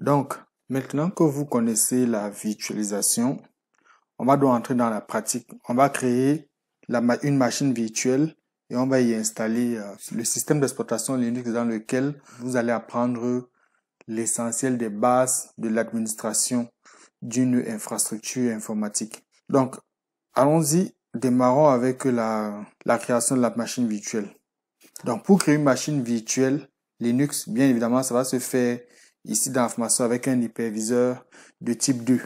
Donc, maintenant que vous connaissez la virtualisation, on va donc entrer dans la pratique. On va créer une machine virtuelle et on va y installer euh, le système d'exploitation Linux dans lequel vous allez apprendre l'essentiel des bases de l'administration d'une infrastructure informatique. Donc, allons-y, démarrons avec la, la création de la machine virtuelle. Donc, pour créer une machine virtuelle Linux, bien évidemment, ça va se faire ici dans la formation avec un hyperviseur de type 2.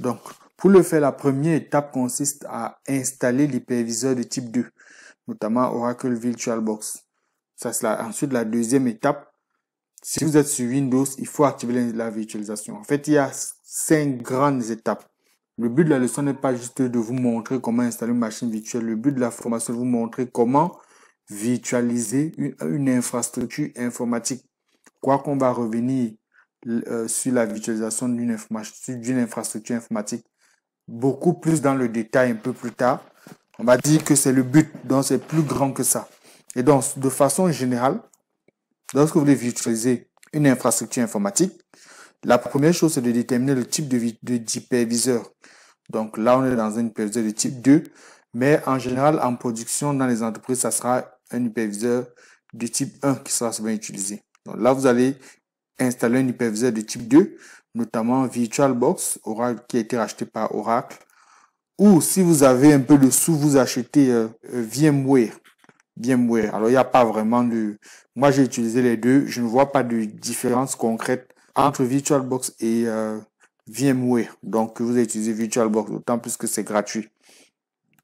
Donc, pour le faire, la première étape consiste à installer l'hyperviseur de type 2, notamment Oracle VirtualBox. Ça, c'est ensuite la deuxième étape. Si vous êtes sur Windows, il faut activer la virtualisation. En fait, il y a cinq grandes étapes. Le but de la leçon n'est pas juste de vous montrer comment installer une machine virtuelle. Le but de la formation est de vous montrer comment virtualiser une infrastructure informatique. Quoi qu'on va revenir euh, sur la virtualisation d'une d'une infrastructure informatique beaucoup plus dans le détail un peu plus tard, on va dire que c'est le but, donc c'est plus grand que ça. Et donc, de façon générale, lorsque vous voulez virtualiser une infrastructure informatique, la première chose, c'est de déterminer le type de, de d'hyperviseur. Donc là, on est dans un hyperviseur de type 2, mais en général, en production, dans les entreprises, ça sera un hyperviseur de type 1 qui sera souvent utilisé. Donc là, vous allez installer un hyperviseur de type 2, notamment VirtualBox, Oracle qui a été racheté par Oracle. Ou si vous avez un peu de sous, vous achetez euh, euh, VMware. VMware. Alors, il n'y a pas vraiment de... Moi, j'ai utilisé les deux. Je ne vois pas de différence concrète entre VirtualBox et euh, VMware. Donc, vous utilisez VirtualBox, d'autant plus que c'est gratuit.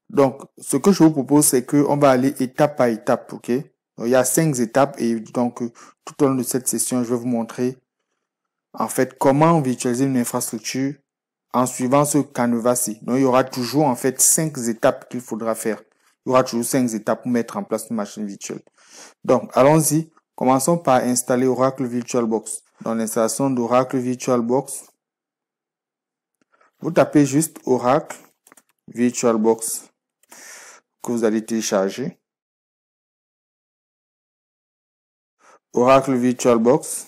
Donc, ce que je vous propose, c'est qu'on va aller étape par étape, ok il y a cinq étapes et donc euh, tout au long de cette session, je vais vous montrer en fait comment virtualiser une infrastructure en suivant ce canevas-ci. Donc, il y aura toujours en fait cinq étapes qu'il faudra faire. Il y aura toujours cinq étapes pour mettre en place une machine virtuelle. Donc, allons-y. Commençons par installer Oracle VirtualBox. Dans l'installation d'Oracle VirtualBox, vous tapez juste Oracle VirtualBox que vous allez télécharger. Oracle VirtualBox,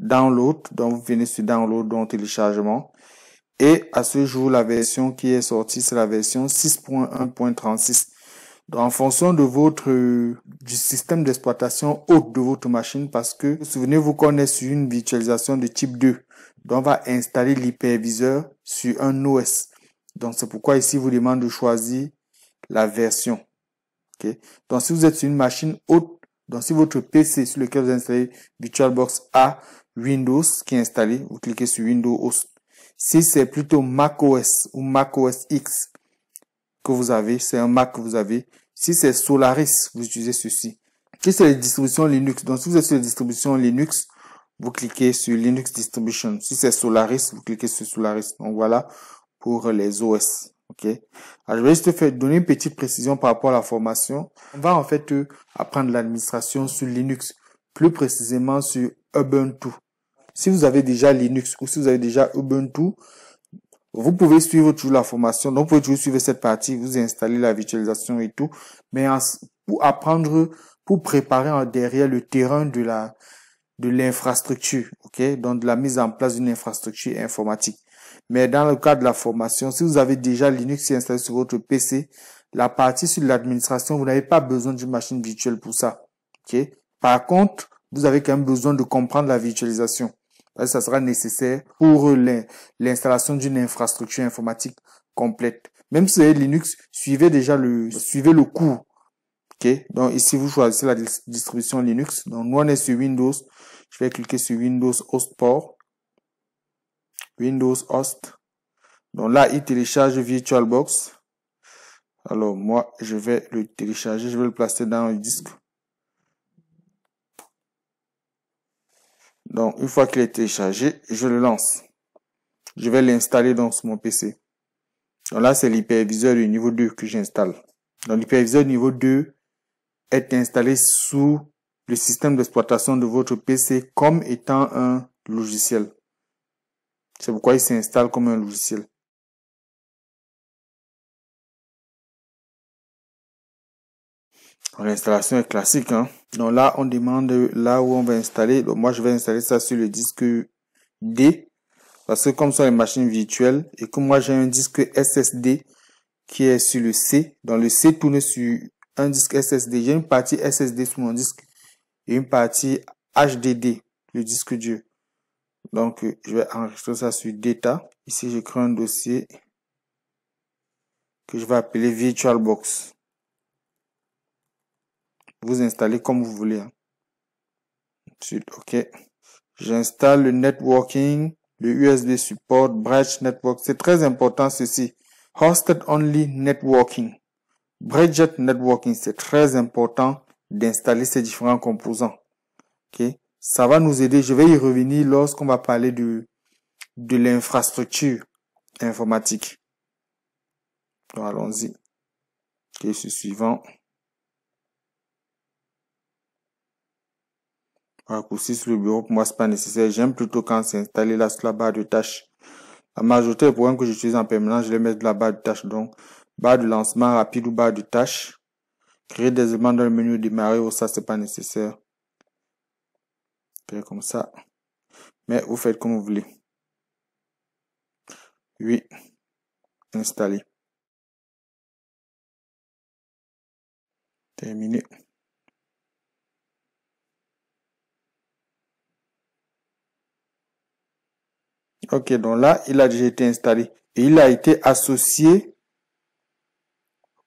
Download, donc vous venez sur Download, donc téléchargement. Et à ce jour, la version qui est sortie, c'est la version 6.1.36. Donc, en fonction de votre du système d'exploitation haute de votre machine, parce que souvenez-vous qu'on est sur une virtualisation de type 2. Donc, on va installer l'hyperviseur sur un OS. Donc, c'est pourquoi ici, vous demande de choisir la version. Donc, si vous êtes sur une machine haute donc, si votre PC sur lequel vous installez VirtualBox a Windows qui est installé, vous cliquez sur Windows Host. Si c'est plutôt Mac OS ou Mac OS X que vous avez, c'est un Mac que vous avez. Si c'est Solaris, vous utilisez ceci. Si c'est les distributions Linux, donc si vous êtes sur les distributions Linux, vous cliquez sur Linux Distribution. Si c'est Solaris, vous cliquez sur Solaris. Donc voilà pour les OS. Ok. Alors, ah, je vais juste te faire donner une petite précision par rapport à la formation. On va en fait euh, apprendre l'administration sur Linux, plus précisément sur Ubuntu. Si vous avez déjà Linux ou si vous avez déjà Ubuntu, vous pouvez suivre toujours la formation. Donc, vous pouvez toujours suivre cette partie, vous installez la virtualisation et tout. Mais pour apprendre, pour préparer en derrière le terrain de la de l'infrastructure, ok, donc de la mise en place d'une infrastructure informatique. Mais dans le cadre de la formation, si vous avez déjà Linux installé sur votre PC, la partie sur l'administration, vous n'avez pas besoin d'une machine virtuelle pour ça. Par contre, vous avez quand même besoin de comprendre la virtualisation. ça sera nécessaire pour l'installation d'une infrastructure informatique complète. Même si vous avez Linux, suivez déjà le, suivez le cours. Donc ici, vous choisissez la distribution Linux. Donc nous, on est sur Windows. Je vais cliquer sur Windows Host Windows Host. Donc là, il télécharge VirtualBox. Alors moi, je vais le télécharger, je vais le placer dans le disque. Donc une fois qu'il est téléchargé, je le lance. Je vais l'installer dans mon PC. Donc là, c'est l'hyperviseur du niveau 2 que j'installe. Donc l'hyperviseur niveau 2 est installé sous le système d'exploitation de votre PC comme étant un logiciel. C'est pourquoi il s'installe comme un logiciel. L'installation est classique. Hein? Donc là, on demande là où on va installer. moi, je vais installer ça sur le disque D. Parce que comme ça, les machines virtuelles, et comme moi, j'ai un disque SSD qui est sur le C. dans le C tourne sur un disque SSD. J'ai une partie SSD sur mon disque et une partie HDD, le disque dur. Donc, je vais enregistrer ça sur Data. Ici, je crée un dossier que je vais appeler VirtualBox. Vous installez comme vous voulez. Ensuite, hein. OK. J'installe le networking, le USB support, Bridge Network. C'est très important ceci. Hosted Only Networking. Bridget Networking, c'est très important d'installer ces différents composants. OK. Ça va nous aider. Je vais y revenir lorsqu'on va parler de, de l'infrastructure informatique. Allons-y. question suivant. Raccourci sur le bureau, moi, c'est pas nécessaire. J'aime plutôt quand c'est installé là sur la barre de tâches. La majorité des programmes que j'utilise en permanence, je les mets de la barre de tâches. Donc, barre de lancement rapide ou barre de tâches. Créer des éléments dans le menu démarrer, ou oh, ça, c'est pas nécessaire comme ça. Mais vous faites comme vous voulez. Oui. Installer. Terminé. Ok, donc là, il a déjà été installé. Et il a été associé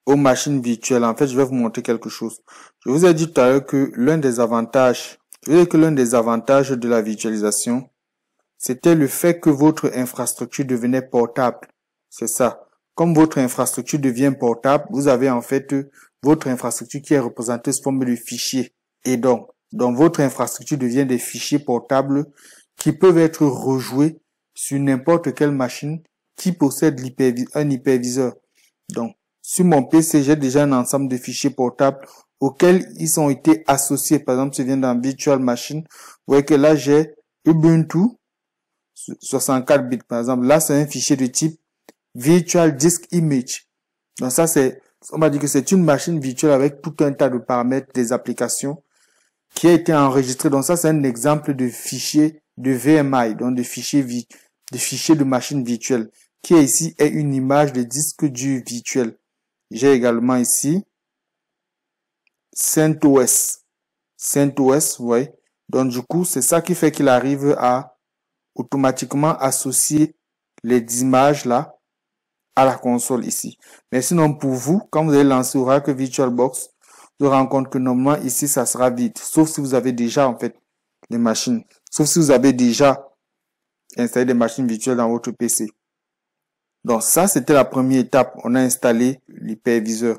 aux machines virtuelles. En fait, je vais vous montrer quelque chose. Je vous ai dit tout à l'heure que l'un des avantages je dirais que l'un des avantages de la virtualisation, c'était le fait que votre infrastructure devenait portable. C'est ça. Comme votre infrastructure devient portable, vous avez en fait votre infrastructure qui est représentée sous forme de fichiers. Et donc, donc votre infrastructure devient des fichiers portables qui peuvent être rejoués sur n'importe quelle machine qui possède un hyperviseur. Donc, sur mon PC, j'ai déjà un ensemble de fichiers portables auxquels ils ont été associés. Par exemple, si vient viens dans Virtual Machine, vous voyez que là, j'ai Ubuntu 64 bits, par exemple. Là, c'est un fichier de type Virtual Disk Image. Donc ça, c'est, on m'a dit que c'est une machine virtuelle avec tout un tas de paramètres, des applications qui a été enregistrée. Donc ça, c'est un exemple de fichier de VMI, donc de fichier, de fichier de machine virtuelle, qui est ici est une image de disque du virtuel. J'ai également ici Saint-Ouest. Saint-Ouest, Donc, du coup, c'est ça qui fait qu'il arrive à automatiquement associer les images là à la console ici. Mais sinon, pour vous, quand vous allez lancer Oracle VirtualBox, vous vous rendez compte que normalement ici, ça sera vide. Sauf si vous avez déjà, en fait, les machines. Sauf si vous avez déjà installé des machines virtuelles dans votre PC. Donc ça, c'était la première étape. On a installé l'hyperviseur.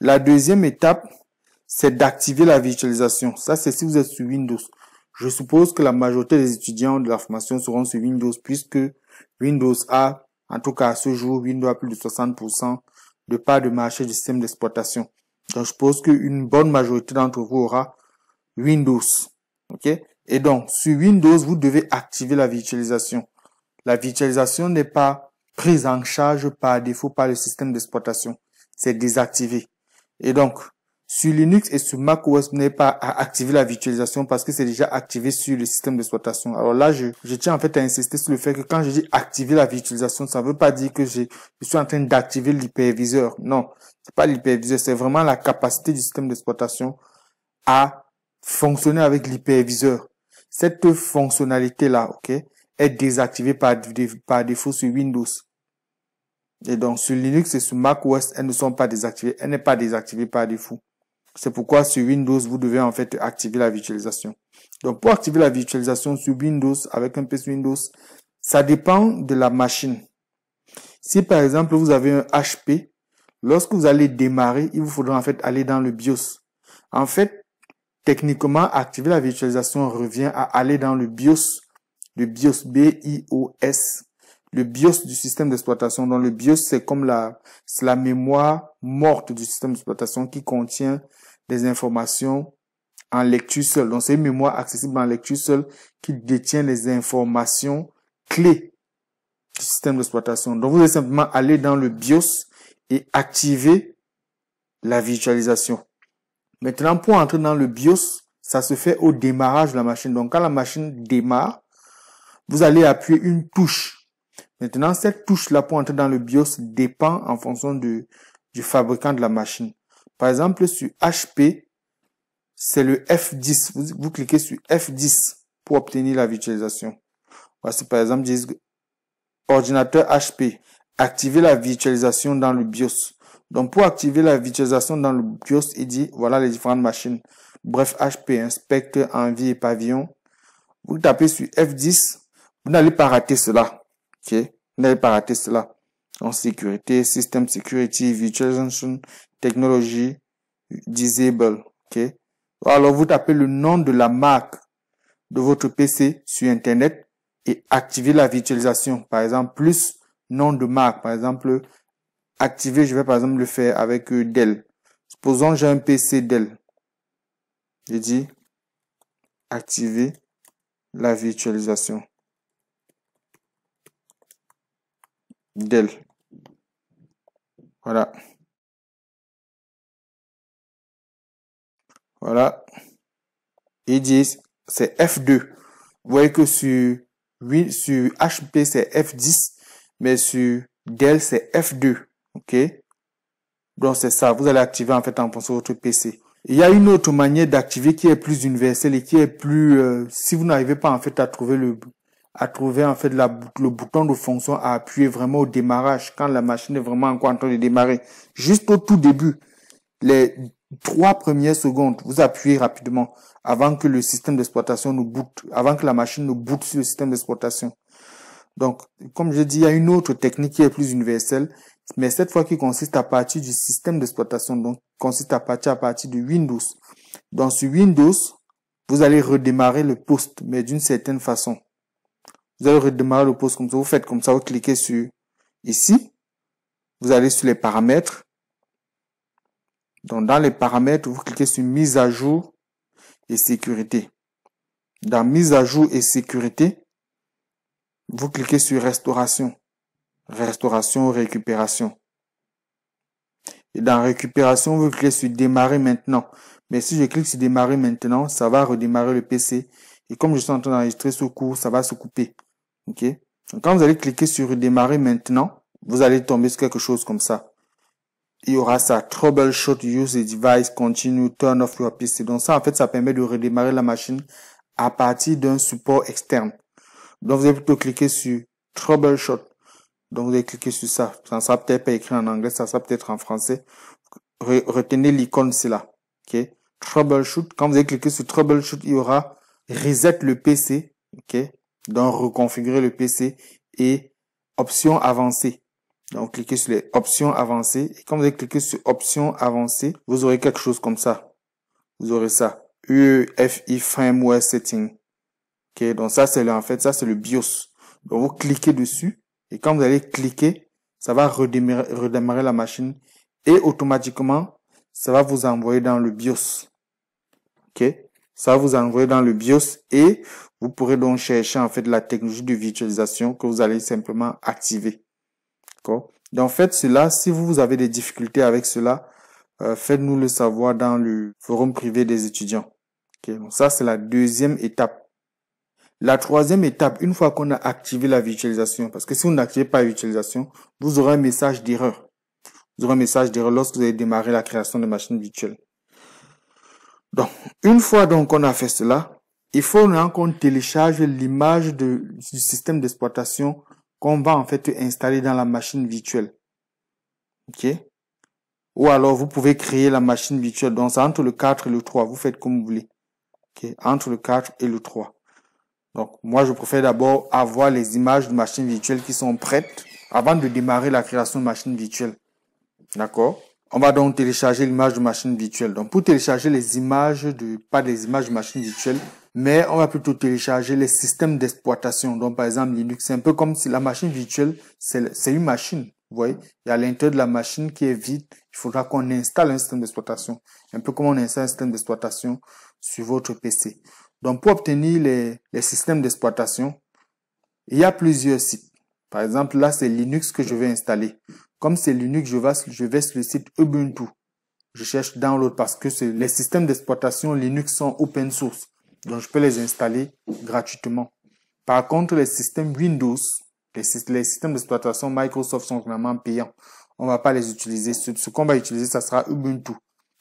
La deuxième étape, c'est d'activer la virtualisation. Ça, c'est si vous êtes sur Windows. Je suppose que la majorité des étudiants de la formation seront sur Windows puisque Windows a, en tout cas à ce jour, Windows a plus de 60% de part de marché du système d'exploitation. Donc, je suppose qu'une bonne majorité d'entre vous aura Windows. OK? Et donc, sur Windows, vous devez activer la virtualisation. La virtualisation n'est pas prise en charge par défaut par le système d'exploitation. C'est désactivé. Et donc, sur Linux et sur OS, vous n'avez pas à activer la virtualisation parce que c'est déjà activé sur le système d'exploitation. Alors là, je, tiens en fait à insister sur le fait que quand je dis activer la virtualisation, ça ne veut pas dire que je, suis en train d'activer l'hyperviseur. Non, c'est pas l'hyperviseur, c'est vraiment la capacité du système d'exploitation à fonctionner avec l'hyperviseur. Cette fonctionnalité-là, ok, est désactivée par, défaut sur Windows. Et donc, sur Linux et sur Mac OS, elles ne sont pas désactivées. Elle n'est pas désactivées par défaut. C'est pourquoi sur Windows, vous devez en fait activer la virtualisation. Donc pour activer la virtualisation sur Windows avec un PC Windows, ça dépend de la machine. Si par exemple vous avez un HP, lorsque vous allez démarrer, il vous faudra en fait aller dans le BIOS. En fait, techniquement, activer la virtualisation revient à aller dans le BIOS, le BIOS B-I-O-S, le BIOS du système d'exploitation. Donc, le BIOS, c'est comme la, la mémoire morte du système d'exploitation qui contient des informations en lecture seule. Donc, c'est une mémoire accessible en lecture seule qui détient les informations clés du système d'exploitation. Donc, vous allez simplement aller dans le BIOS et activer la visualisation. Maintenant, pour entrer dans le BIOS, ça se fait au démarrage de la machine. Donc, quand la machine démarre, vous allez appuyer une touche. Maintenant, cette touche-là pour entrer dans le BIOS dépend en fonction de, du fabricant de la machine. Par exemple, sur HP, c'est le F10. Vous, cliquez sur F10 pour obtenir la virtualisation. Voici par exemple, disque ordinateur HP. Activer la virtualisation dans le BIOS. Donc, pour activer la virtualisation dans le BIOS, il dit, voilà les différentes machines. Bref, HP, Inspecte, hein, Envie et Pavillon. Vous tapez sur F10. Vous n'allez pas rater cela. ok Vous n'allez pas rater cela en sécurité, System Security, Virtualization Technology, Disable. ok Alors, vous tapez le nom de la marque de votre PC sur Internet et activez la virtualisation. Par exemple, plus nom de marque. Par exemple, activer, je vais par exemple le faire avec euh, Dell. Supposons j'ai un PC Dell. Je dis activer la virtualisation. Dell. Voilà. Voilà. Ils disent, c'est F2. Vous voyez que sur, sur HP, c'est F10, mais sur Dell, c'est F2. OK Donc, c'est ça. Vous allez activer, en fait, en pensant votre PC. Il y a une autre manière d'activer qui est plus universelle et qui est plus... Euh, si vous n'arrivez pas, en fait, à trouver le, à trouver en fait la, le bouton de fonction à appuyer vraiment au démarrage, quand la machine est vraiment encore en train de démarrer. Juste au tout début, les trois premières secondes, vous appuyez rapidement avant que le système d'exploitation ne boot, avant que la machine nous boot sur le système d'exploitation. Donc, comme je dis, il y a une autre technique qui est plus universelle, mais cette fois qui consiste à partir du système d'exploitation, donc consiste à partir à partir de Windows. Dans ce Windows, vous allez redémarrer le poste, mais d'une certaine façon. Vous allez redémarrer le poste comme ça. Vous faites comme ça. Vous cliquez sur ici. Vous allez sur les paramètres. Donc, dans les paramètres, vous cliquez sur mise à jour et sécurité. Dans mise à jour et sécurité, vous cliquez sur restauration. Restauration, récupération. Et dans récupération, vous cliquez sur démarrer maintenant. Mais si je clique sur démarrer maintenant, ça va redémarrer le PC. Et comme je suis en train d'enregistrer ce cours, ça va se couper. OK Quand vous allez cliquer sur Redémarrer maintenant, vous allez tomber sur quelque chose comme ça. Il y aura ça, Troubleshoot, Use the Device, Continue, Turn off your PC. Donc ça, en fait, ça permet de redémarrer la machine à partir d'un support externe. Donc, vous allez plutôt cliquer sur Troubleshoot. Donc, vous allez cliquer sur ça. Ça sera peut-être pas écrit en anglais, ça sera peut-être en français. retenez l'icône, c'est là. OK Troubleshoot. Quand vous allez cliquer sur Troubleshoot, il y aura Reset le PC. OK donc, reconfigurer le PC et options avancées. Donc, cliquez sur les options avancées. Et quand vous allez cliquer sur options avancées, vous aurez quelque chose comme ça. Vous aurez ça. UEFI Firmware Setting. Ok, donc ça, c'est en fait, ça, c'est le BIOS. Donc, vous cliquez dessus. Et quand vous allez cliquer, ça va redémarrer, redémarrer la machine. Et automatiquement, ça va vous envoyer dans le BIOS. OK ça, vous envoyez dans le BIOS et vous pourrez donc chercher en fait la technologie de virtualisation que vous allez simplement activer. D'accord Donc faites cela. Si vous avez des difficultés avec cela, euh, faites-nous le savoir dans le forum privé des étudiants. donc ça, c'est la deuxième étape. La troisième étape, une fois qu'on a activé la virtualisation, parce que si vous n'activez pas la virtualisation, vous aurez un message d'erreur. Vous aurez un message d'erreur lorsque vous allez démarrer la création de machines virtuelles. Donc, une fois donc qu'on a fait cela, il faut maintenant qu'on télécharge l'image du système d'exploitation qu'on va en fait installer dans la machine virtuelle. OK Ou alors, vous pouvez créer la machine virtuelle. Donc, c'est entre le 4 et le 3. Vous faites comme vous voulez. OK Entre le 4 et le 3. Donc, moi, je préfère d'abord avoir les images de machines virtuelle qui sont prêtes avant de démarrer la création de machine virtuelle. D'accord on va donc télécharger l'image de machine virtuelle. Donc pour télécharger les images, de, pas des images de machine virtuelle, mais on va plutôt télécharger les systèmes d'exploitation. Donc par exemple Linux, c'est un peu comme si la machine virtuelle, c'est une machine. Vous voyez, y a l'intérieur de la machine qui est vide, il faudra qu'on installe un système d'exploitation. Un peu comme on installe un système d'exploitation sur votre PC. Donc pour obtenir les, les systèmes d'exploitation, il y a plusieurs sites. Par exemple, là, c'est Linux que je vais installer. Comme c'est Linux, je vais, je vais sur le site Ubuntu. Je cherche download parce que les systèmes d'exploitation Linux sont open source. Donc, je peux les installer gratuitement. Par contre, les systèmes Windows, les, systèmes d'exploitation Microsoft sont vraiment payants. On va pas les utiliser. Ce, ce qu'on va utiliser, ça sera Ubuntu.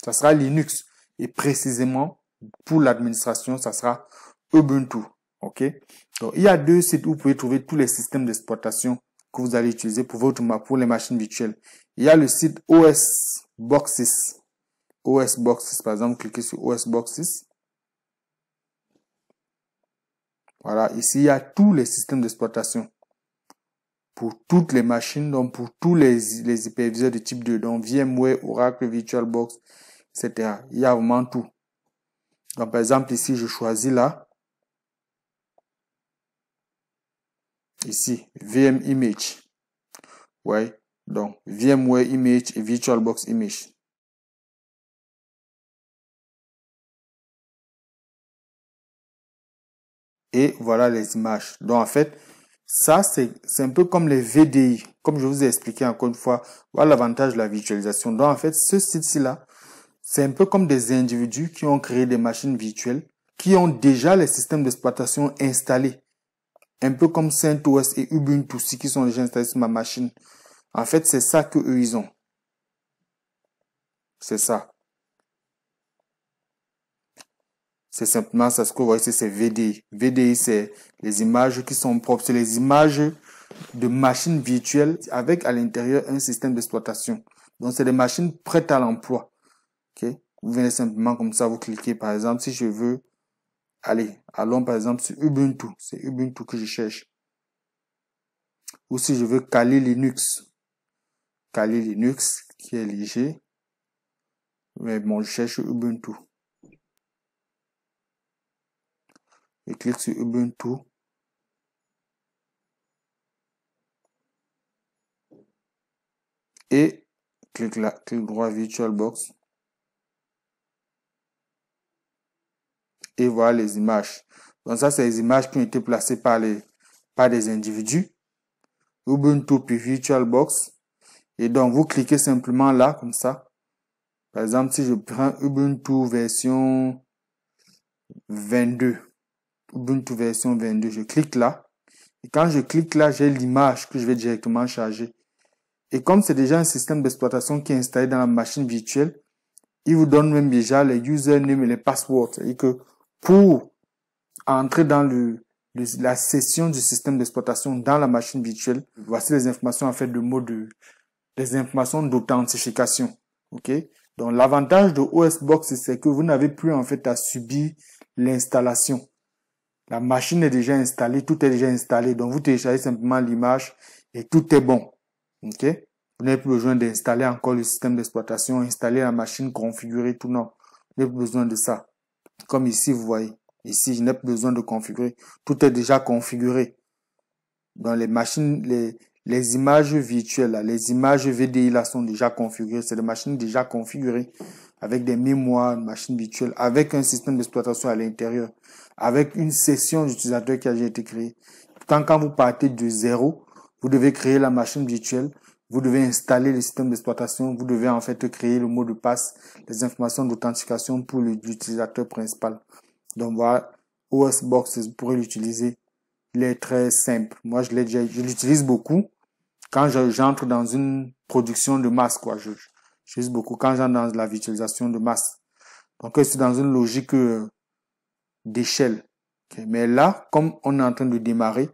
Ça sera Linux. Et précisément, pour l'administration, ça sera Ubuntu. OK? Donc, il y a deux sites où vous pouvez trouver tous les systèmes d'exploitation que vous allez utiliser pour votre pour les machines virtuelles. Il y a le site OS Boxes. OS Boxes, par exemple, cliquez sur OS Boxes. Voilà, ici, il y a tous les systèmes d'exploitation pour toutes les machines, donc pour tous les, les hyperviseurs de type 2, donc VMware, Oracle, VirtualBox, etc. Il y a vraiment tout. Donc, par exemple, ici, je choisis là, ici, VM Image. Ouais. Donc, VMware Image et VirtualBox Image. Et voilà les images. Donc, en fait, ça, c'est un peu comme les VDI. Comme je vous ai expliqué encore une fois, voilà l'avantage de la virtualisation. Donc, en fait, ce site-ci là, c'est un peu comme des individus qui ont créé des machines virtuelles, qui ont déjà les systèmes d'exploitation installés. Un peu comme CentOS et Ubuntu, qui sont déjà installés sur ma machine. En fait, c'est ça que eux, ils ont. C'est ça. C'est simplement ça, ce que vous voyez, c'est VDI. VDI, c'est les images qui sont propres. C'est les images de machines virtuelles avec à l'intérieur un système d'exploitation. Donc, c'est des machines prêtes à l'emploi. ok Vous venez simplement comme ça, vous cliquez, par exemple, si je veux Allez, allons par exemple sur Ubuntu. C'est Ubuntu que je cherche. Ou si je veux Kali Linux. Kali Linux qui est léger. Mais bon, je cherche Ubuntu. Je clique sur Ubuntu. Et clique là, clique droit VirtualBox. et voir les images. Donc ça, c'est les images qui ont été placées par, les, par des individus. Ubuntu puis VirtualBox. Et donc, vous cliquez simplement là, comme ça. Par exemple, si je prends Ubuntu version 22. Ubuntu version 22, je clique là. Et quand je clique là, j'ai l'image que je vais directement charger. Et comme c'est déjà un système d'exploitation qui est installé dans la machine virtuelle, il vous donne même déjà les usernames et les passwords. C'est-à-dire que pour entrer dans le, la session du système d'exploitation dans la machine virtuelle, voici les informations en fait de mode de informations d'authentification. OK Donc l'avantage de OSBox c'est que vous n'avez plus en fait à subir l'installation. La machine est déjà installée, tout est déjà installé. Donc vous téléchargez simplement l'image et tout est bon. OK Vous n'avez plus besoin d'installer encore le système d'exploitation, installer la machine, configurer tout non. Vous n'avez plus besoin de ça. Comme ici, vous voyez. Ici, je n'ai pas besoin de configurer. Tout est déjà configuré. Dans les machines, les, images virtuelles, les images VDI là sont déjà configurées. C'est des machines déjà configurées avec des mémoires, machines machines virtuelles, avec un système d'exploitation à l'intérieur, avec une session d'utilisateurs qui a déjà été créée. Tant quand vous partez de zéro, vous devez créer la machine virtuelle, vous devez installer le système d'exploitation, vous devez en fait créer le mot de passe, les informations d'authentification pour l'utilisateur principal. Donc voilà, OS Box, vous pourrez l'utiliser. Il est très simple. Moi, je l'utilise beaucoup quand j'entre dans une production de masse, quoi. Je, l'utilise beaucoup quand j'entre dans la virtualisation de masse. Donc, c'est dans une logique euh, d'échelle. Mais là, comme on est en train de démarrer,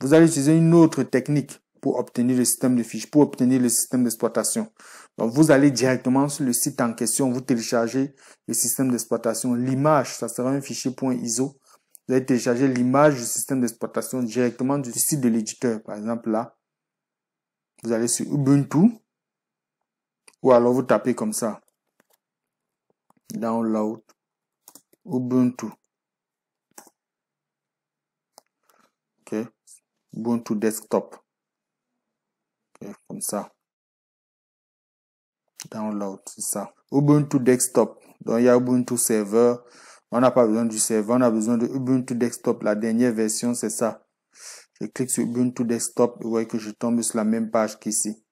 vous allez utiliser une autre technique pour obtenir le système de fiches, pour obtenir le système d'exploitation. Donc, vous allez directement sur le site en question, vous téléchargez le système d'exploitation, l'image, ça sera un fichier .iso. Vous allez télécharger l'image du système d'exploitation directement du site de l'éditeur. Par exemple, là, vous allez sur Ubuntu, ou alors vous tapez comme ça. Download Ubuntu. OK. Ubuntu Desktop comme ça. Download, c'est ça. Ubuntu Desktop. Donc, il y a Ubuntu Server. On n'a pas besoin du serveur, on a besoin de Ubuntu Desktop. La dernière version, c'est ça. Je clique sur Ubuntu Desktop. Vous voyez que je tombe sur la même page qu'ici.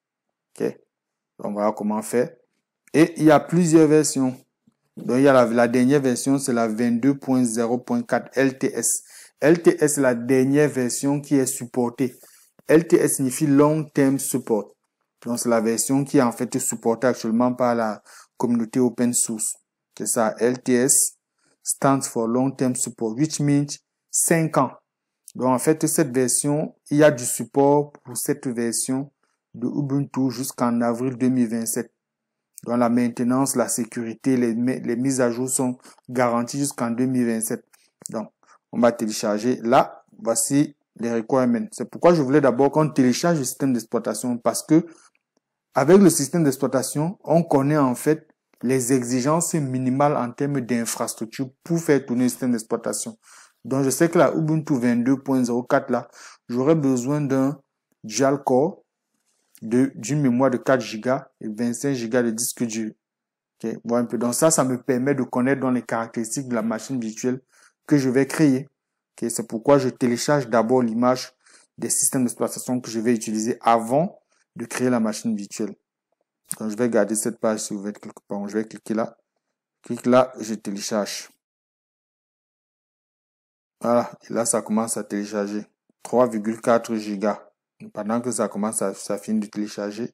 OK. Donc, voilà comment faire. Et il y a plusieurs versions. Donc, il y a la, la dernière version, c'est la 22.0.4 LTS. LTS, la dernière version qui est supportée. LTS signifie Long Term Support. Donc c'est la version qui est en fait supportée actuellement par la communauté open source. C'est ça, LTS stands for Long Term Support, which means 5 ans. Donc en fait, cette version, il y a du support pour cette version de Ubuntu jusqu'en avril 2027. Donc la maintenance, la sécurité, les, les mises à jour sont garanties jusqu'en 2027. Donc on va télécharger là. Voici les requirements. C'est pourquoi je voulais d'abord qu'on télécharge le système d'exploitation parce que avec le système d'exploitation, on connaît en fait les exigences minimales en termes d'infrastructure pour faire tourner le système d'exploitation. Donc je sais que la Ubuntu 22.04 là, j'aurais besoin d'un dual core d'une mémoire de 4 Go et 25 Go de disque dur. voilà un peu. Donc ça, ça me permet de connaître dans les caractéristiques de la machine virtuelle que je vais créer c'est pourquoi je télécharge d'abord l'image des systèmes d'exploitation que je vais utiliser avant de créer la machine virtuelle. Donc, je vais garder cette page si vous je vais cliquer là. Clique là, je télécharge. Voilà, et là, ça commence à télécharger. 3,4 gigas. pendant que ça commence à, ça finit de télécharger.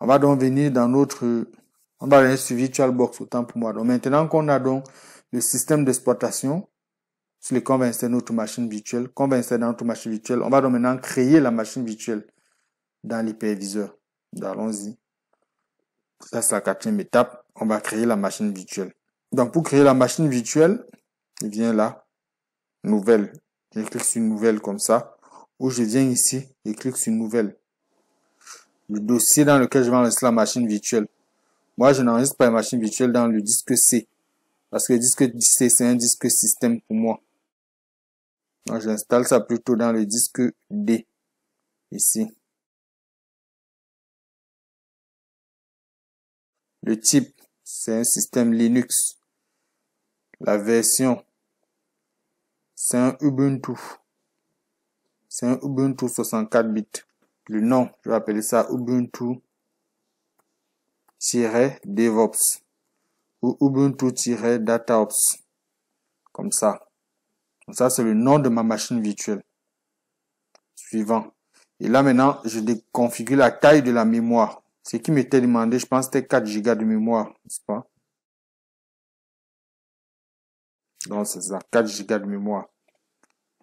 On va donc venir dans notre, on va aller sur VirtualBox, autant pour moi. Donc, maintenant qu'on a donc le système d'exploitation, les va installer notre machine virtuelle. Qu'on va dans notre machine virtuelle, on va donc maintenant créer la machine virtuelle dans l'hyperviseur. Allons-y. Ça, c'est la quatrième étape. On va créer la machine virtuelle. Donc, pour créer la machine virtuelle, je viens là, nouvelle. Je clique sur nouvelle comme ça. Ou je viens ici et clique sur nouvelle. Le dossier dans lequel je vais enregistrer la machine virtuelle. Moi, je n'enregistre pas la machine virtuelle dans le disque C. Parce que le disque C, c'est un disque système pour moi j'installe ça plutôt dans le disque D, ici. Le type, c'est un système Linux. La version, c'est un Ubuntu. C'est un Ubuntu 64 bits. Le nom, je vais appeler ça Ubuntu DevOps ou Ubuntu-DataOps. Comme ça ça, c'est le nom de ma machine virtuelle. Suivant. Et là, maintenant, je déconfigure la taille de la mémoire. Ce qui m'était demandé, je pense, c'était 4 Go de mémoire, n'est-ce pas? Donc, c'est ça, 4 Go de mémoire.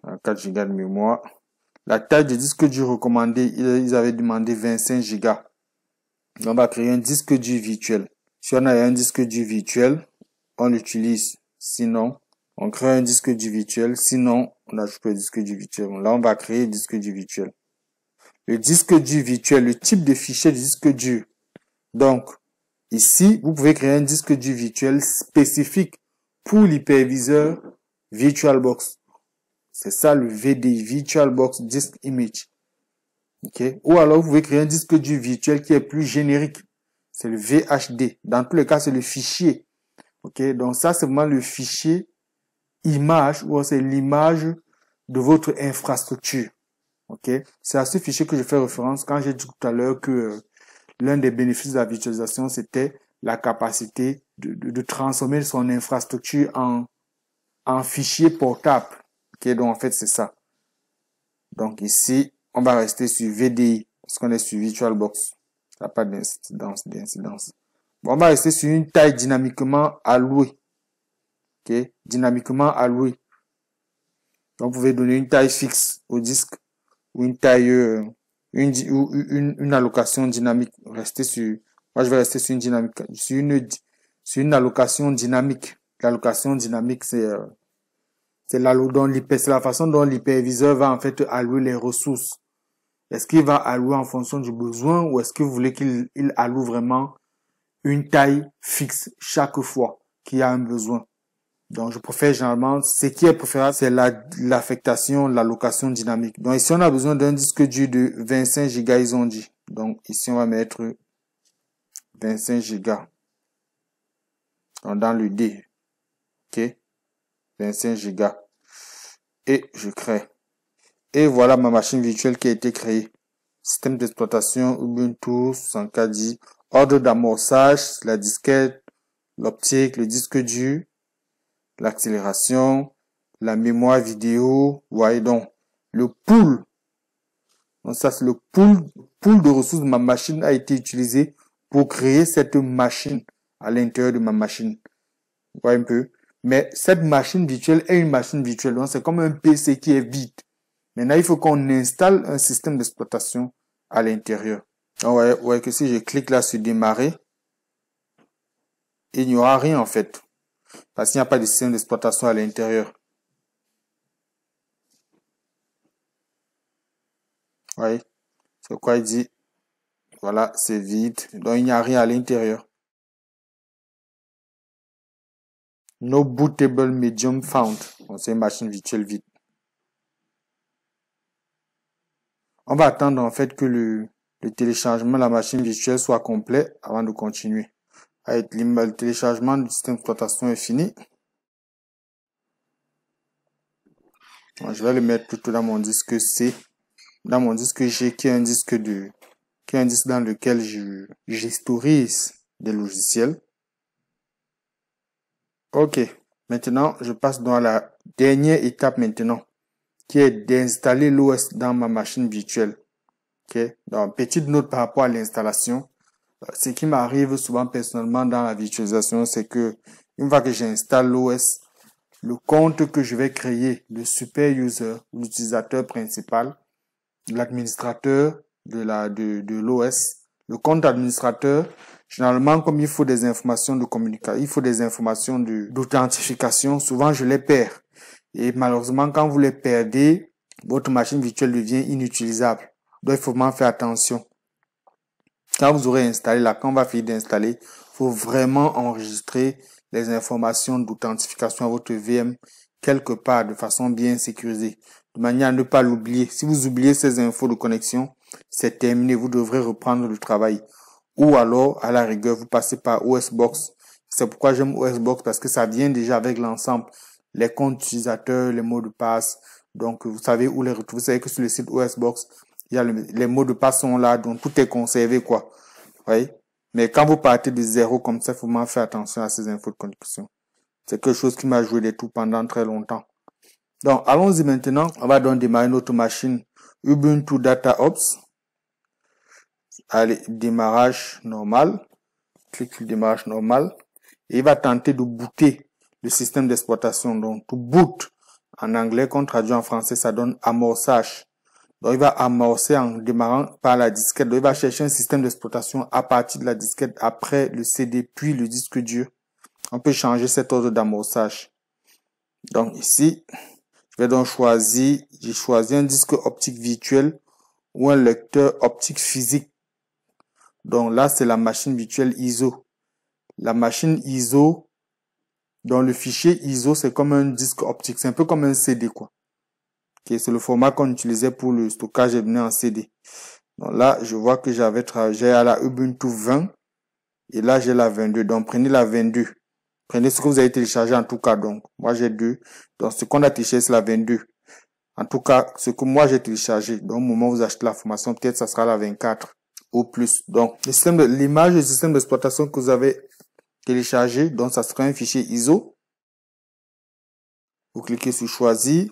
4 ah, Go de mémoire. La taille du disque dur recommandé, ils avaient demandé 25 Go. On va créer un disque dur virtuel. Si on a un disque dur virtuel, on l'utilise. Sinon, on crée un disque du virtuel, sinon on n'ajoute pas le disque du virtuel. Là, on va créer le disque du virtuel. Le disque du virtuel, le type de fichier du disque dur. Donc, ici, vous pouvez créer un disque du virtuel spécifique pour l'hyperviseur VirtualBox. C'est ça le VDI, VirtualBox Disk Image. Ou alors, vous pouvez créer un disque du virtuel qui est plus générique. C'est le VHD. Dans tous les cas, c'est le fichier. ok Donc, ça, c'est vraiment le fichier image ou c'est l'image de votre infrastructure. Ok, c'est à ce fichier que je fais référence quand j'ai dit tout à l'heure que euh, l'un des bénéfices de la virtualisation c'était la capacité de, de, transformer son infrastructure en en fichier portable. Ok, donc en fait c'est ça. Donc ici on va rester sur VDI parce qu'on est sur VirtualBox. Ça n'a pas d'incidence, on va rester sur une taille dynamiquement allouée okay, dynamiquement alloué. Donc, vous pouvez donner une taille fixe au disque ou une taille, euh, une, une, allocation dynamique. Restez sur, moi je vais rester sur une dynamique, sur une, sur une allocation dynamique. L'allocation dynamique, c'est, euh, c'est la, c'est la façon dont l'hyperviseur va en fait allouer les ressources. Est-ce qu'il va allouer en fonction du besoin ou est-ce que vous voulez qu'il alloue vraiment une taille fixe chaque fois qu'il y a un besoin? Donc, je préfère généralement, ce qui est préférable, c'est l'affectation, la, l'allocation dynamique. Donc, ici, on a besoin d'un disque dur de 25 gigas, ils ont dit. Donc, ici, on va mettre 25 gigas. dans le D. OK 25 gigas. Et je crée. Et voilà ma machine virtuelle qui a été créée. Système d'exploitation Ubuntu Sankadi. Ordre d'amorçage, la disquette, l'optique, le disque dur, l'accélération, la mémoire vidéo, voyez donc, le pool. Donc ça, c'est le pool, pool de ressources de ma machine a été utilisé pour créer cette machine à l'intérieur de ma machine. Vous un peu. Mais cette machine virtuelle est une machine virtuelle. c'est comme un PC qui est vide. Maintenant, il faut qu'on installe un système d'exploitation à l'intérieur. ouais ouais vous voyez que si je clique là sur démarrer, il n'y aura rien en fait. Parce qu'il n'y a pas de système d'exploitation à l'intérieur. voyez C'est quoi il dit Voilà, c'est vide. Donc il n'y a rien à l'intérieur. No bootable medium found. On c'est une machine virtuelle vide. On va attendre en fait que le, le téléchargement de la machine virtuelle soit complet avant de continuer à être Le téléchargement du système d'exploitation est fini. je vais le mettre tout dans mon disque C, dans mon disque G, qui est un disque de, qui est un disque dans lequel j'historise des logiciels. Ok. Maintenant, je passe dans la dernière étape maintenant, qui est d'installer l'OS dans ma machine virtuelle. Ok. Donc, petite note par rapport à l'installation. Ce qui m'arrive souvent personnellement dans la virtualisation, c'est que une fois que j'installe l'OS, le compte que je vais créer, le super user, l'utilisateur principal, l'administrateur de la de, de l'OS, le compte administrateur, généralement comme il faut des informations de communication, il faut des informations d'authentification, souvent je les perds. Et malheureusement, quand vous les perdez, votre machine virtuelle devient inutilisable. Donc il faut vraiment faire attention. Quand vous aurez installé là, quand on va finir d'installer, faut vraiment enregistrer les informations d'authentification à votre VM quelque part de façon bien sécurisée, de manière à ne pas l'oublier. Si vous oubliez ces infos de connexion, c'est terminé, vous devrez reprendre le travail. Ou alors, à la rigueur, vous passez par OSBox. C'est pourquoi j'aime OSBox parce que ça vient déjà avec l'ensemble, les comptes utilisateurs, les mots de passe. Donc, vous savez où les retrouver. Vous savez que sur le site OSBox, il y a les mots de passe sont là, donc tout est conservé, quoi. voyez Mais quand vous partez de zéro comme ça, il faut vraiment faire attention à ces infos de connexion. C'est quelque chose qui m'a joué des tours pendant très longtemps. Donc, allons-y maintenant. On va donc démarrer notre machine Ubuntu Data Ops. Allez, démarrage normal. Clique sur démarrage normal. Et il va tenter de booter le système d'exploitation. Donc, to boot, en anglais, qu'on traduit en français, ça donne amorçage. Donc, il va amorcer en démarrant par la disquette. Donc, il va chercher un système d'exploitation à partir de la disquette, après le CD, puis le disque dur. On peut changer cet ordre d'amorçage. Donc, ici, je vais donc choisir, j'ai choisi un disque optique virtuel ou un lecteur optique physique. Donc là, c'est la machine virtuelle ISO. La machine ISO, dans le fichier ISO, c'est comme un disque optique. C'est un peu comme un CD, quoi. Okay, c'est le format qu'on utilisait pour le stockage des données en CD. Donc là, je vois que j'avais travaillé à la Ubuntu 20 et là j'ai la 22. Donc prenez la 22. Prenez ce que vous avez téléchargé en tout cas. Donc moi j'ai deux. Donc ce qu'on a téléchargé c'est la 22. En tout cas, ce que moi j'ai téléchargé. Donc au moment où vous achetez la formation, peut-être ça sera la 24 ou plus. Donc l'image du système d'exploitation que vous avez téléchargé, donc ça sera un fichier ISO. Vous cliquez sur choisir.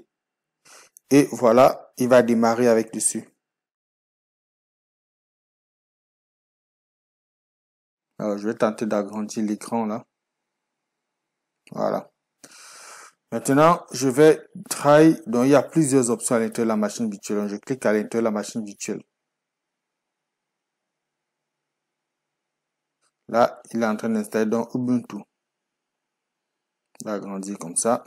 Et voilà, il va démarrer avec dessus. Alors, je vais tenter d'agrandir l'écran là. Voilà. Maintenant, je vais try. Donc, il y a plusieurs options à l'intérieur de la machine virtuelle. je clique à l'intérieur de la machine virtuelle. Là, il est en train d'installer dans Ubuntu. agrandir comme ça.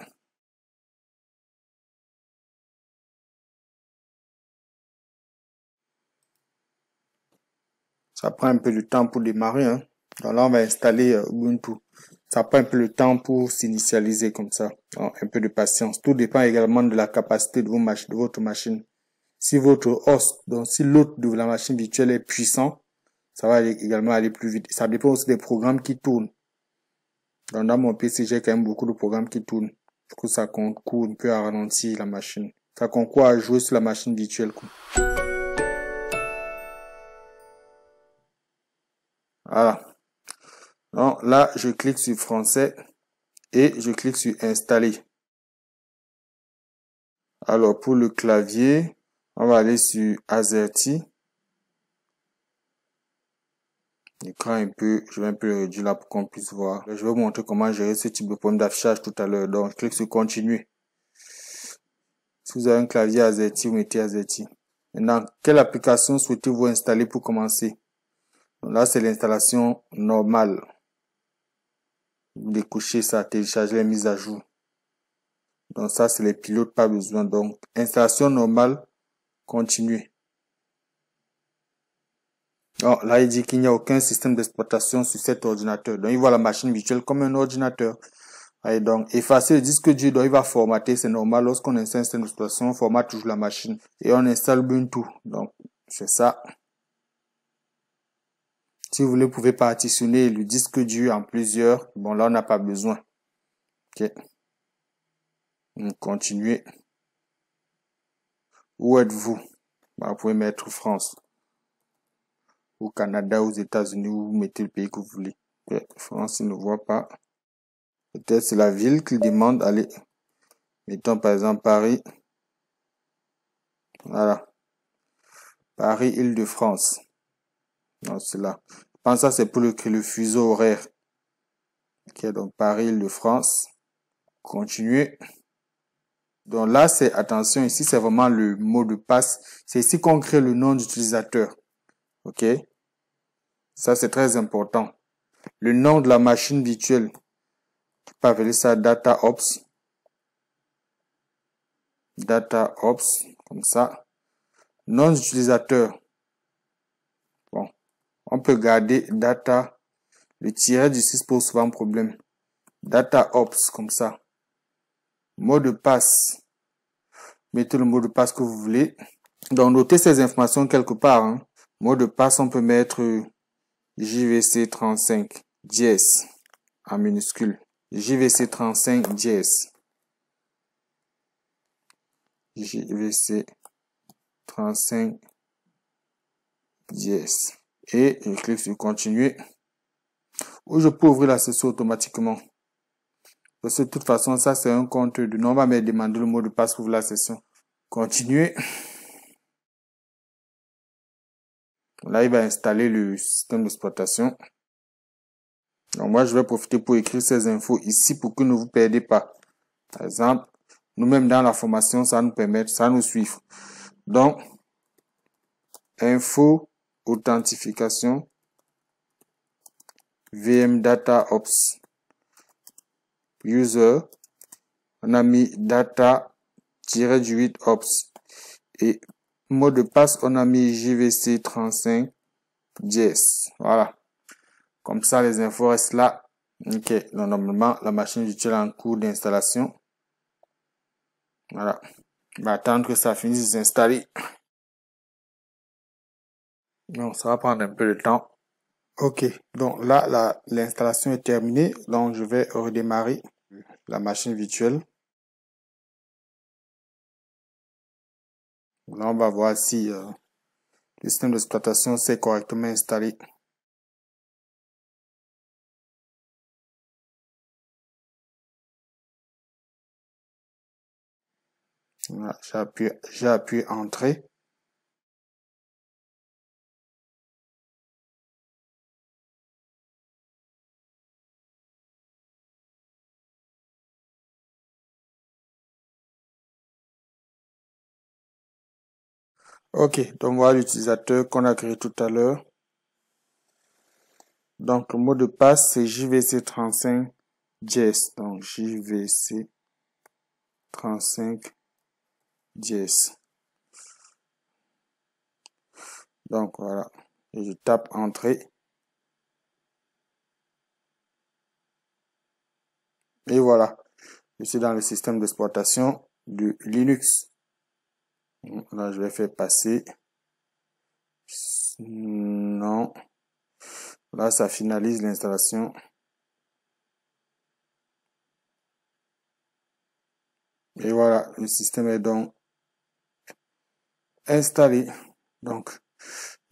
Ça prend un peu de temps pour démarrer. Hein. Donc là, on va installer euh, Ubuntu. Ça prend un peu de temps pour s'initialiser comme ça. un peu de patience. Tout dépend également de la capacité de, votre machine. Si votre host, donc si l'hôte de la machine virtuelle est puissant, ça va également aller plus vite. Ça dépend aussi des programmes qui tournent. dans mon PC, j'ai quand même beaucoup de programmes qui tournent. Du coup, ça concourt un peu à ralentir la machine. Ça concourt à jouer sur la machine virtuelle. Voilà. Donc là, je clique sur français et je clique sur installer. Alors pour le clavier, on va aller sur AZERTY. L'écran un peu, je vais un peu réduire là pour qu'on puisse voir. Je vais vous montrer comment gérer ce type de problème d'affichage tout à l'heure. Donc je clique sur continuer. Si vous avez un clavier AZERTY, vous mettez AZERTY. Maintenant, quelle application souhaitez-vous installer pour commencer Là, c'est l'installation normale. Découcher ça, télécharger les mises à jour. Donc ça, c'est les pilotes, pas besoin. Donc, installation normale, continuer. là, il dit qu'il n'y a aucun système d'exploitation sur cet ordinateur. Donc, il voit la machine virtuelle comme un ordinateur. Allez, donc, effacer le disque dur, donc il va formater, c'est normal. Lorsqu'on installe un système d'exploitation, on formate toujours la machine. Et on installe Ubuntu. Donc, c'est ça. Si vous voulez, vous pouvez partitionner le disque dur en plusieurs. Bon, là, on n'a pas besoin. OK. On continue. Où êtes-vous bah, Vous pouvez mettre France. Au Canada, aux États-Unis, vous mettez le pays que vous voulez. France, il ne voit pas. Peut-être c'est la ville qu'il demande. Allez, mettons par exemple Paris. Voilà. Paris, Île-de-France. Non, c'est là. Je pense que c'est pour le, le fuseau horaire. Ok, donc Paris, le France. continuez Donc là, c'est, attention, ici, c'est vraiment le mot de passe. C'est ici qu'on crée le nom d'utilisateur. Ok? Ça, c'est très important. Le nom de la machine virtuelle. Tu peux appeler ça DataOps. DataOps, comme ça. Nom d'utilisateur. On peut garder data, le tiret du 6 pose souvent problème. Data ops, comme ça. Mot de passe. Mettez le mot de passe que vous voulez. Donc, notez ces informations quelque part. Hein. Mot de passe, on peut mettre JVC35 euh, js en minuscule. JVC35 js JVC35 js et je clique sur continuer ou je peux ouvrir la session automatiquement. de toute façon, ça c'est un compte de on mais me demander le mot de passe pour ouvrir la session. Continuer. Là, il va installer le système d'exploitation. Donc moi, je vais profiter pour écrire ces infos ici pour que ne vous perdez pas. Par exemple, nous-mêmes dans la formation, ça nous permet, ça nous suivre. Donc, info authentification, VM Data Ops, User, on a mis Data-8 Ops et mot de passe, on a mis JVC35 JS. Voilà. Comme ça, les infos restent là. Ok. normalement, la machine est en cours d'installation. Voilà. On va attendre que ça finisse de s'installer. Donc, ça va prendre un peu de temps. Ok, donc là, l'installation est terminée. Donc, je vais redémarrer la machine virtuelle. Là, on va voir si euh, le système d'exploitation s'est correctement installé. J'ai appuyé Entrée. Ok, donc voilà l'utilisateur qu'on a créé tout à l'heure. Donc le mot de passe c'est JVC35 JS. E donc JVC35 JS. E donc voilà. je tape entrée. Et voilà. Je suis dans le système d'exploitation du Linux. Là, je vais faire passer. Non. Là, ça finalise l'installation. Et voilà, le système est donc installé. Donc,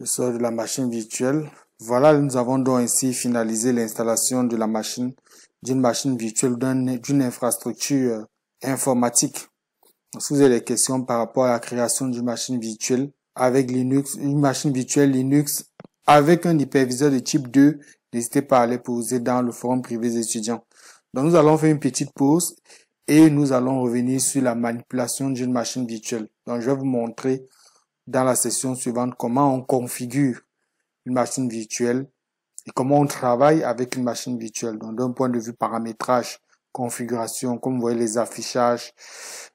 je sors de la machine virtuelle. Voilà, nous avons donc ainsi finalisé l'installation de la machine, d'une machine virtuelle, d'une infrastructure euh, informatique. Si vous avez des questions par rapport à la création d'une machine virtuelle avec Linux, une machine virtuelle Linux avec un hyperviseur de type 2, n'hésitez pas à les poser dans le forum privé des étudiants. Donc nous allons faire une petite pause et nous allons revenir sur la manipulation d'une machine virtuelle. Donc je vais vous montrer dans la session suivante comment on configure une machine virtuelle et comment on travaille avec une machine virtuelle. Donc d'un point de vue paramétrage, configuration, comme vous voyez les affichages,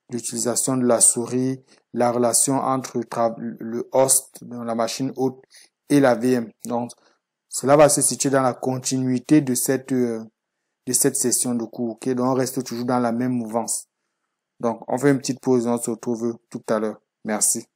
l'utilisation de la souris, la relation entre le host, dans la machine hôte, et la VM. Donc, cela va se situer dans la continuité de cette, euh, de cette session de cours. Donc, on reste toujours dans la même mouvance. Donc, on fait une petite pause et on se retrouve tout à l'heure. Merci.